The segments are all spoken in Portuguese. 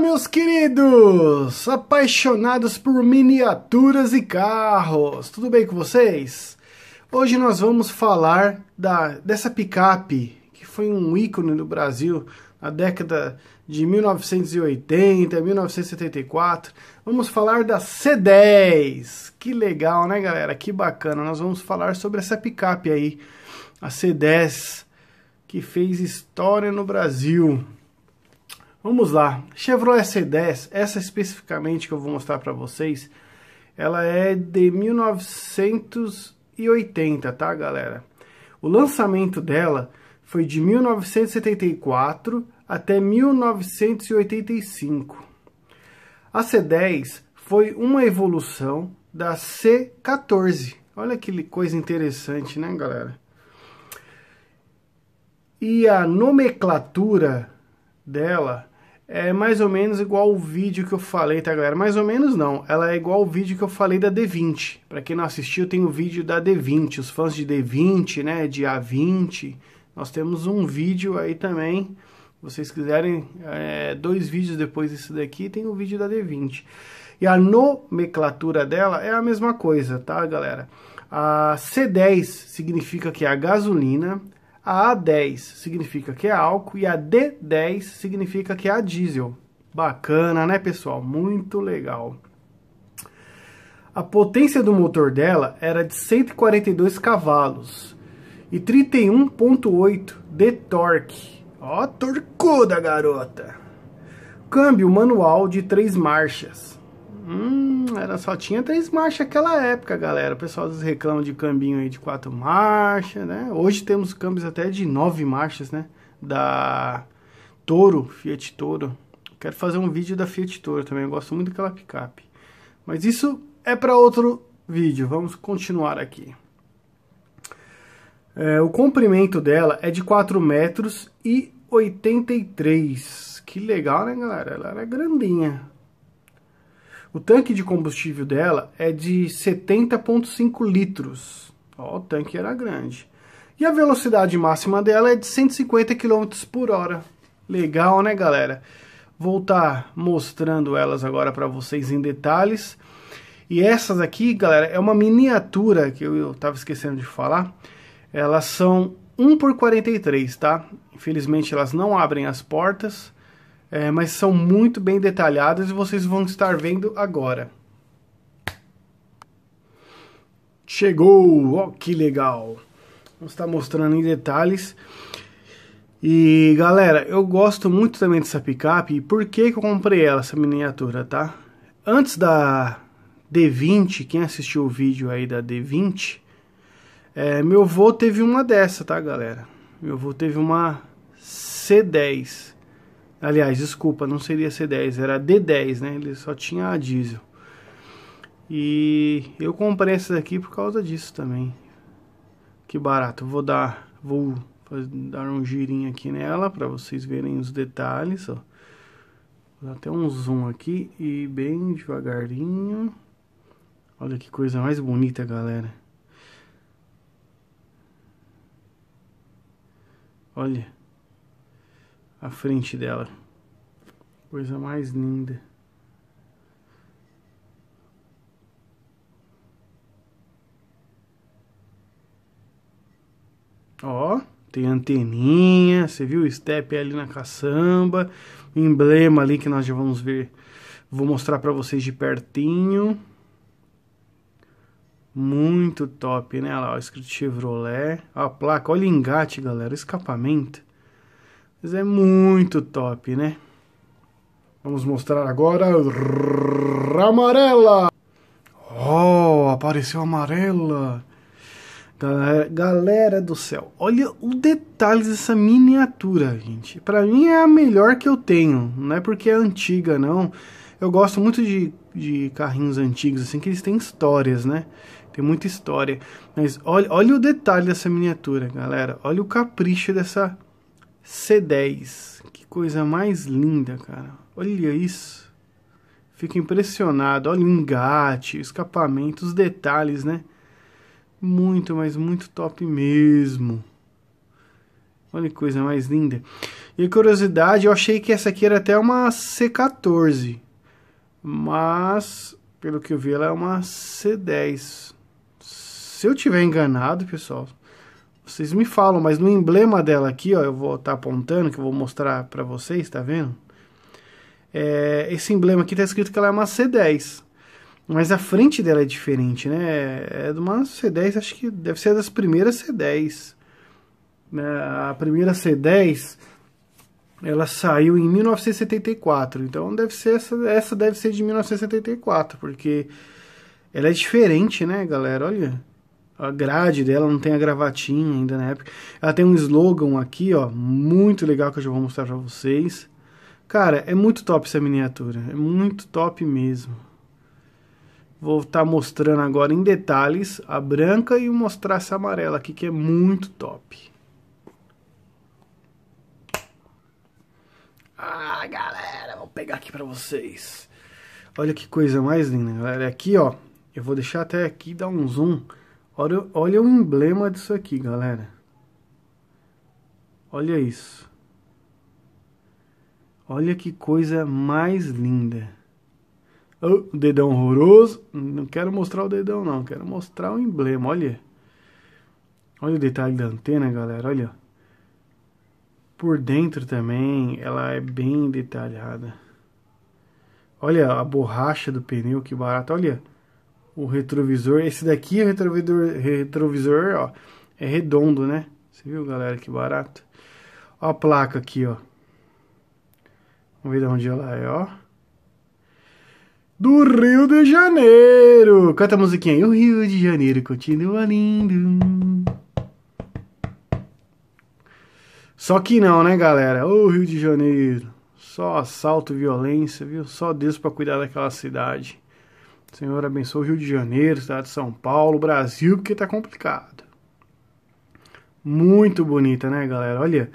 meus queridos! Apaixonados por miniaturas e carros, tudo bem com vocês? Hoje nós vamos falar da, dessa picape, que foi um ícone do Brasil na década de 1980, 1974. Vamos falar da C10. Que legal, né, galera? Que bacana. Nós vamos falar sobre essa picape aí, a C10, que fez história no Brasil. Vamos lá, Chevrolet C10, essa especificamente que eu vou mostrar para vocês, ela é de 1980, tá galera? O lançamento dela foi de 1974 até 1985. A C10 foi uma evolução da C14. Olha que coisa interessante, né, galera? E a nomenclatura dela é mais ou menos igual o vídeo que eu falei, tá galera? Mais ou menos não, ela é igual o vídeo que eu falei da D20. Para quem não assistiu, tem o vídeo da D20, os fãs de D20, né, de A20. Nós temos um vídeo aí também, vocês quiserem, é, dois vídeos depois desse daqui, tem o vídeo da D20. E a nomenclatura dela é a mesma coisa, tá galera? A C10 significa que é a gasolina, a 10 significa que é álcool e a D10 significa que é a diesel. Bacana, né, pessoal? Muito legal. A potência do motor dela era de 142 cavalos e 31.8 de torque. Ó, torcuda, garota! Câmbio manual de três marchas. Hum, era só tinha três marchas naquela época, galera. O pessoal às reclama de cambinho aí de quatro marchas, né? Hoje temos câmbios até de nove marchas, né? Da Toro, Fiat Toro. Quero fazer um vídeo da Fiat Toro também, eu gosto muito daquela picape. Mas isso é para outro vídeo, vamos continuar aqui. É, o comprimento dela é de 4 metros e 83. Que legal, né, galera? Ela era grandinha. O tanque de combustível dela é de 70,5 litros. Ó, o tanque era grande. E a velocidade máxima dela é de 150 km por hora. Legal, né, galera? Vou estar tá mostrando elas agora para vocês em detalhes. E essas aqui, galera, é uma miniatura que eu estava esquecendo de falar. Elas são 1 por 43, tá? Infelizmente elas não abrem as portas é, mas são muito bem detalhadas e vocês vão estar vendo agora. Chegou! Ó, que legal! Vamos estar mostrando em detalhes. E galera, eu gosto muito também dessa picape. E por que, que eu comprei ela, essa miniatura, tá? Antes da D20, quem assistiu o vídeo aí da D20, é, meu avô teve uma dessa, tá galera? Meu avô teve uma C10. Aliás, desculpa, não seria C10, era D10, né? Ele só tinha a diesel. E eu comprei essa daqui por causa disso também. Que barato. Vou dar, vou dar um girinho aqui nela para vocês verem os detalhes, ó. Vou dar até um zoom aqui e bem devagarinho. Olha que coisa mais bonita, galera. Olha à frente dela. Coisa mais linda. Ó, tem anteninha, você viu o step ali na caçamba, emblema ali que nós já vamos ver, vou mostrar para vocês de pertinho. Muito top, né? Olha lá, ó, escrito Chevrolet, a placa, olha o engate, galera, escapamento. Mas é muito top, né? Vamos mostrar agora a amarela. Oh, apareceu amarela. Tá, é, galera do céu, olha o detalhe dessa miniatura, gente. Para mim é a melhor que eu tenho, não é porque é antiga, não. Eu gosto muito de, de carrinhos antigos, assim, que eles têm histórias, né? Tem muita história. Mas olha, olha o detalhe dessa miniatura, galera. Olha o capricho dessa C10. Que coisa mais linda, cara. Olha isso. Fico impressionado. Olha o engate, o escapamento, os detalhes, né? Muito, mas muito top mesmo. Olha que coisa mais linda. E curiosidade, eu achei que essa aqui era até uma C14. Mas, pelo que eu vi, ela é uma C10. Se eu tiver enganado, pessoal, vocês me falam, mas no emblema dela aqui, ó, eu vou estar tá apontando, que eu vou mostrar para vocês, tá vendo? É, esse emblema aqui tá escrito que ela é uma C10. Mas a frente dela é diferente, né? É de uma C10, acho que deve ser das primeiras C10. É, a primeira C10, ela saiu em 1974. Então deve ser essa, essa deve ser de 1974, porque ela é diferente, né, galera? Olha a grade dela, não tem a gravatinha ainda na época. Ela tem um slogan aqui, ó, muito legal que eu já vou mostrar pra vocês. Cara, é muito top essa miniatura, é muito top mesmo. Vou estar tá mostrando agora em detalhes a branca e mostrar essa amarela aqui, que é muito top. Ah, galera, vou pegar aqui pra vocês. Olha que coisa mais linda, galera. É aqui, ó, eu vou deixar até aqui, dar um zoom Olha, olha o emblema disso aqui, galera. Olha isso. Olha que coisa mais linda. Oh, dedão horroroso. Não quero mostrar o dedão, não. Quero mostrar o emblema. Olha. Olha o detalhe da antena, galera. Olha. Por dentro também, ela é bem detalhada. Olha a borracha do pneu, que barato. Olha o retrovisor. Esse daqui é o retrovisor, retrovisor ó, é redondo, né? Você viu, galera, que barato? Ó a placa aqui, ó. Vamos ver de onde ela é, ó. Do Rio de Janeiro. Canta a musiquinha aí. O Rio de Janeiro continua lindo. Só que não, né, galera? Ô Rio de Janeiro. Só assalto, violência, viu? Só Deus para cuidar daquela cidade. Senhor, abençoe o Rio de Janeiro, cidade de São Paulo, Brasil, porque tá complicado. Muito bonita, né, galera? Olha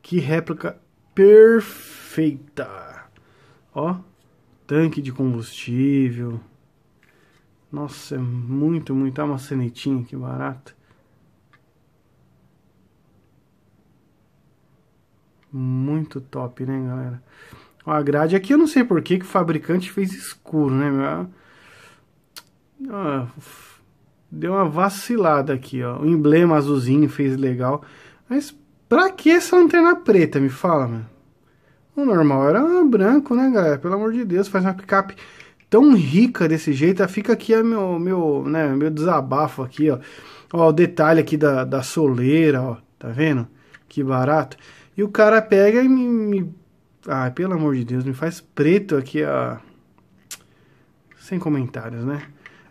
que réplica perfeita. Ó, tanque de combustível. Nossa, é muito, muito. Dá uma cenetinha que barata. Muito top, né, galera? Ó, a grade aqui eu não sei por que o fabricante fez escuro, né? Ó, ah, deu uma vacilada aqui, ó. O emblema azulzinho fez legal. Mas pra que essa lanterna preta, me fala, mano? O normal era branco, né, galera? Pelo amor de Deus, faz uma picape tão rica desse jeito. Ah, fica aqui o ah, meu, meu, né, meu desabafo aqui, ó. Ó, o detalhe aqui da, da soleira, ó. Tá vendo? Que barato. E o cara pega e me, me ah, pelo amor de Deus, me faz preto aqui a. Sem comentários, né?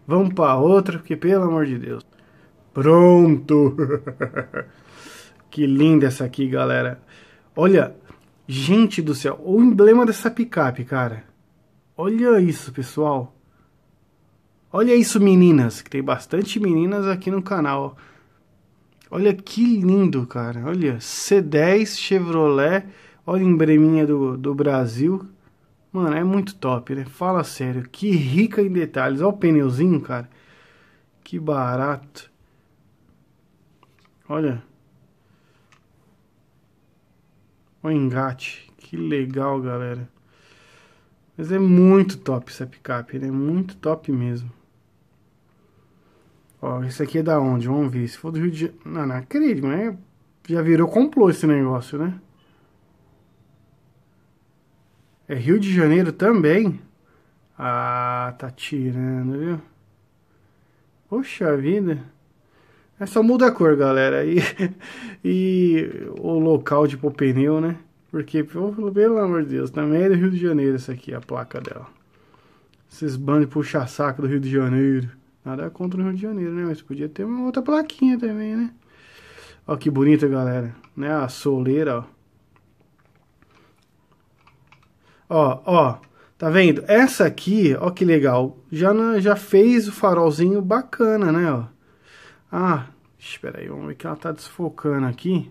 Vamos para outra, porque pelo amor de Deus. Pronto! que linda essa aqui, galera. Olha, gente do céu, o emblema dessa picape, cara. Olha isso, pessoal. Olha isso, meninas, que tem bastante meninas aqui no canal. Olha que lindo, cara. Olha, C10 Chevrolet Olha o embreminha do, do Brasil. Mano, é muito top, né? Fala sério. Que rica em detalhes. Olha o pneuzinho, cara. Que barato. Olha. Olha o engate. Que legal, galera. Mas é muito top essa picape, né? Muito top mesmo. Ó, esse aqui é da onde? Vamos ver. Se for do Rio de Janeiro... Não, não acredito, mas é- já virou complô esse negócio, né? É Rio de Janeiro também? Ah, tá tirando, viu? Poxa vida. É só muda a cor, galera. E, e o local de tipo, pôr pneu, né? Porque, pelo amor de Deus, também é do Rio de Janeiro essa aqui, a placa dela. Esses bandos de puxa-saco do Rio de Janeiro. Nada contra o Rio de Janeiro, né? Mas podia ter uma outra plaquinha também, né? Ó que bonita, galera. Né? A soleira, ó. Ó, ó, tá vendo? Essa aqui, ó que legal, já, já fez o farolzinho bacana, né, ó. Ah, espera aí, vamos ver que ela tá desfocando aqui.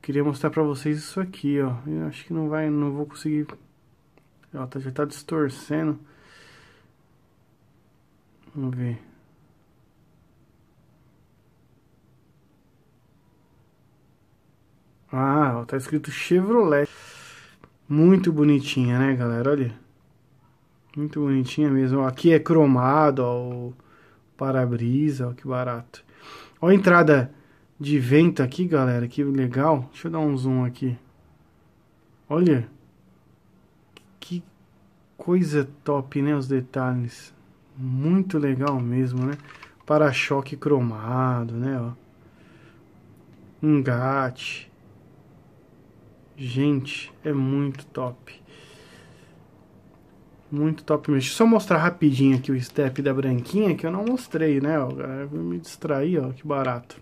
queria mostrar pra vocês isso aqui, ó. Eu acho que não vai, não vou conseguir... Ela tá, já tá distorcendo. Vamos ver. Ah, tá escrito Chevrolet. Muito bonitinha, né, galera? Olha. Muito bonitinha mesmo. aqui é cromado, ó, o para-brisa, ó, que barato. Ó a entrada de vento aqui, galera, que legal. Deixa eu dar um zoom aqui. Olha. Que coisa top, né, os detalhes. Muito legal mesmo, né? Para-choque cromado, né, ó. Engate. Gente, é muito top. Muito top mesmo. Deixa eu só mostrar rapidinho aqui o step da branquinha, que eu não mostrei, né? Ó, vou me distrair, ó, que barato.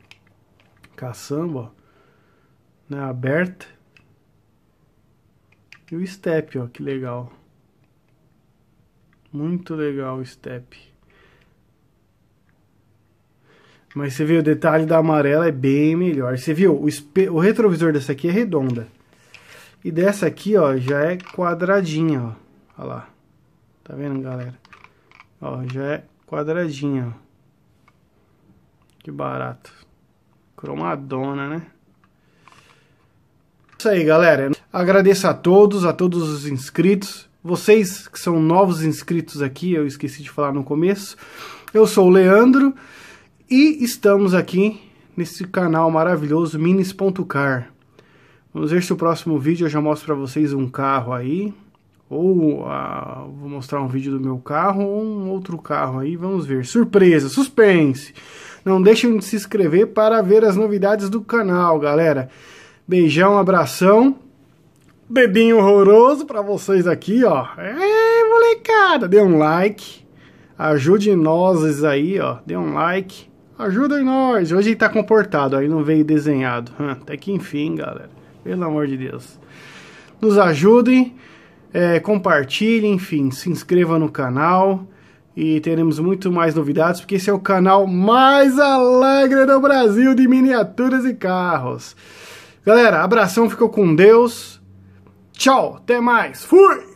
Caçamba, ó. Né, aberta. E o step, ó, que legal. Muito legal o step. Mas você viu o detalhe da amarela é bem melhor. Você viu? O, o retrovisor dessa aqui é redonda. E dessa aqui, ó, já é quadradinha, ó. Olha lá. Tá vendo, galera? Ó, já é quadradinha, ó. Que barato. Cromadona, né? Isso aí, galera. Agradeço a todos, a todos os inscritos. Vocês que são novos inscritos aqui, eu esqueci de falar no começo. Eu sou o Leandro e estamos aqui nesse canal maravilhoso minis.car. Vamos ver se o próximo vídeo eu já mostro para vocês um carro aí. Ou ah, vou mostrar um vídeo do meu carro ou um outro carro aí. Vamos ver. Surpresa, suspense. Não deixem de se inscrever para ver as novidades do canal, galera. Beijão, abração. Bebinho horroroso para vocês aqui, ó. É, molecada, dê um like. Ajude nós aí, ó. Dê um like. Ajuda nós. Hoje ele tá comportado, aí não veio desenhado. Até que enfim, galera. Pelo amor de Deus. Nos ajudem, é, compartilhem, enfim, se inscreva no canal e teremos muito mais novidades, porque esse é o canal mais alegre do Brasil de miniaturas e carros. Galera, abração, ficou com Deus. Tchau, até mais. Fui!